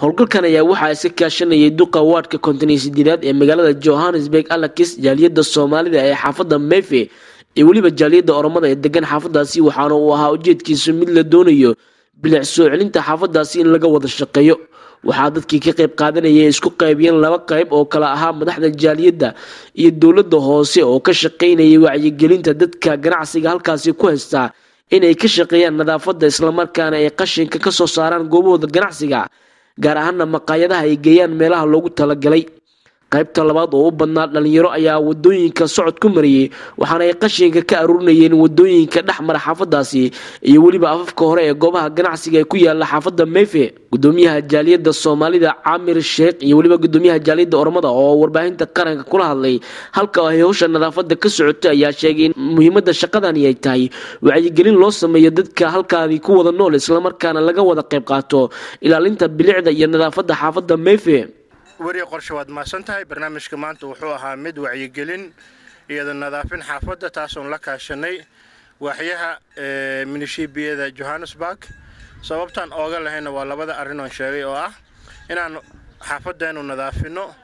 howlgalkan ayaa waxaa iska kaashanayay duqa waadhka konton sideedaad ee magaalada johannesburg alakis jaaliyadda soomaalida ee xaafadda mefe iyo weliba jaaliyadda oromada ee degan xaafadaasi waxaana uu ahaa ujeedkiisu mid la doonayo bilic soo celinta xaafadaasi in laga wada shaqeeyo waxaa dadkii ka qayb qaadanayay isku qaybiyeen laba qayb oo kale ahaa madaxda jaaliyadda iyo dowladda hoose oo ka shaqaynayay wacyigelinta dadka ganacsiga halkaasi ku haystaa inay ka shaqeeyaan nadaafadda islamarkaana ay qashinka ka soo saaraan goobahooda ganacsiga gaar ahaana maqaayadaha ay geeyaan meelaha loogu talagalay qaybta labaad oo u badnaa dhalinyaro ayaa wadooyinka socod ku mariyey waxaana ay qashinka ka aruurinayeen wadooyinka dhex mara xaafadaasi iyo weliba afafka hore ee goobaha ganacsiga ee ku yaalla xaafadda mefe gudoomiyaha jaaliyadda soomaalida camir sheekh iyo weliba guddoomiyaha jaaliyadda oromada oo warbaahinta qaranka kula hadlay halka ay howsha nadaafada ka socoto ayaa sheegay muhiimada shaqadani ay tahay wacyigelin loo sameeyo dadka halkaadi ku wada nool islamarkaana laga wada qayb qaato ilaalinta bilicda iyo nadaafada xaafadda mefe weriye qorshe waad maadsan tahay barnaamijka maanta wuxuu ahaa mid wacyigelin iyada nadaafin xaafadda taasoon la kaashanay waaxyaha eh, minishibiyada johannesburg sababtaan ooga lahayna waa labada arrinoon sheegay oo ah inaan xaafaddeenu nadaafino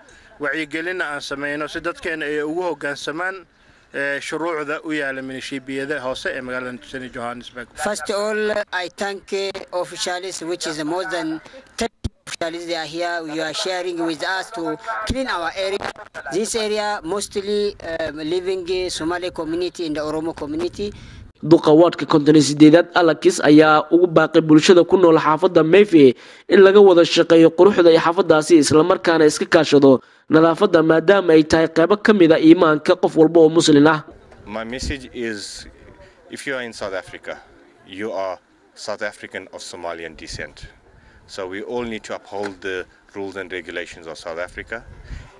wacyigelinna aan samayno si dadkeena ay ugu hoggaansamaan eh, shuruucda u yaala minishibiyada hoose ee magaalada johannesburg Specialists are here. We are sharing with us to clean our area. This area mostly um, living Somali community and the Oromo community. duqawaadka konton iyo sideedaad alakis ayaa ugu baaqay bulshada ku nool xaafadda meyfe in laga wada shaqeeyo quruxda iyo xaafadaasi islamarkaana iska kaashado nadaafadda maadaama ay tahay qeybo ka mid a iimaanka qof walba oo muslin ah So we all need to uphold the rules and regulations of South Africa.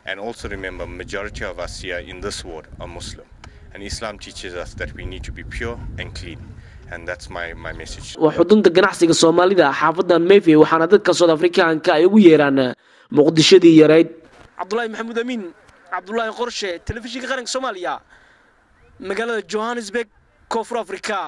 And also remember, majority of us here in this ward are Muslim. And Islam teaches us that we need to be pure and clean. xudunta ganacsiga soomaalida xaafadan mefey waxaana dadka sood afrikaanka ay ugu yeeraan eh, muqdishadii yarayd cabdulaahi maxamuud amiin cabdulaahi qorshe telefishinka qaranka soomaaliya magaalada johannesburg koonfur africa